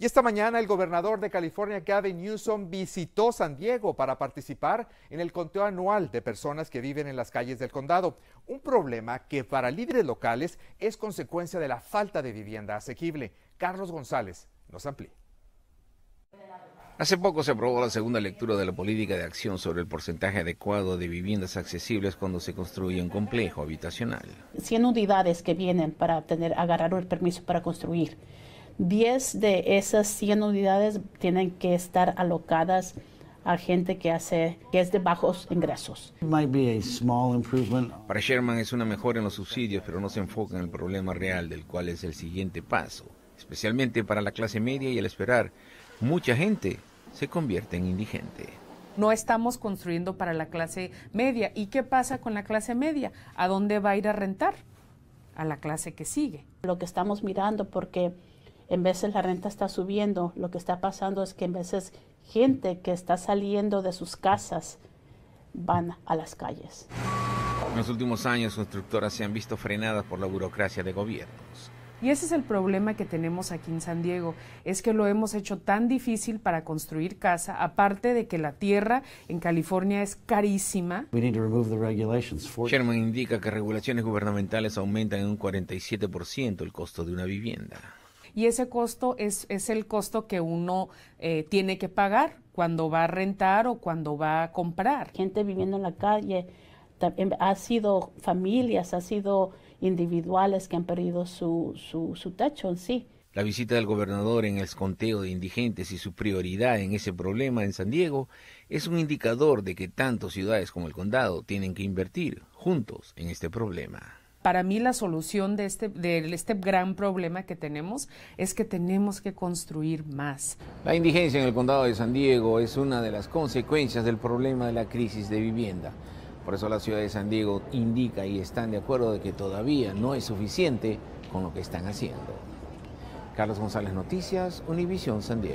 Y esta mañana el gobernador de California, Gavin Newsom, visitó San Diego para participar en el conteo anual de personas que viven en las calles del condado, un problema que para líderes locales es consecuencia de la falta de vivienda asequible. Carlos González nos amplía. Hace poco se aprobó la segunda lectura de la política de acción sobre el porcentaje adecuado de viviendas accesibles cuando se construye un complejo habitacional. 100 unidades que vienen para obtener, agarrar el permiso para construir 10 de esas 100 unidades tienen que estar alocadas a gente que hace que es de bajos ingresos. Para Sherman es una mejora en los subsidios, pero no se enfoca en el problema real del cual es el siguiente paso, especialmente para la clase media y al esperar mucha gente se convierte en indigente. No estamos construyendo para la clase media. ¿Y qué pasa con la clase media? ¿A dónde va a ir a rentar? A la clase que sigue. Lo que estamos mirando porque en veces la renta está subiendo, lo que está pasando es que en veces gente que está saliendo de sus casas van a las calles. En los últimos años, constructoras se han visto frenadas por la burocracia de gobiernos. Y ese es el problema que tenemos aquí en San Diego, es que lo hemos hecho tan difícil para construir casa, aparte de que la tierra en California es carísima. Sherman indica que regulaciones gubernamentales aumentan en un 47% el costo de una vivienda y ese costo es, el costo que uno eh, tiene que pagar cuando va a rentar o cuando va a comprar. Gente viviendo en la calle, ha sido familias, ha sido individuales que han perdido su, su, su techo en sí. La visita del gobernador en el esconteo de indigentes y su prioridad en ese problema en San Diego es un indicador de que tanto ciudades como el condado tienen que invertir juntos en este problema para mí la solución de este, este gran problema que tenemos es que tenemos que construir más. La indigencia en el condado de San Diego es una de las consecuencias del problema de la crisis de vivienda. Por eso la ciudad de San Diego indica y están de acuerdo de que todavía no es suficiente con lo que están haciendo. Carlos González Noticias, Univisión San Diego.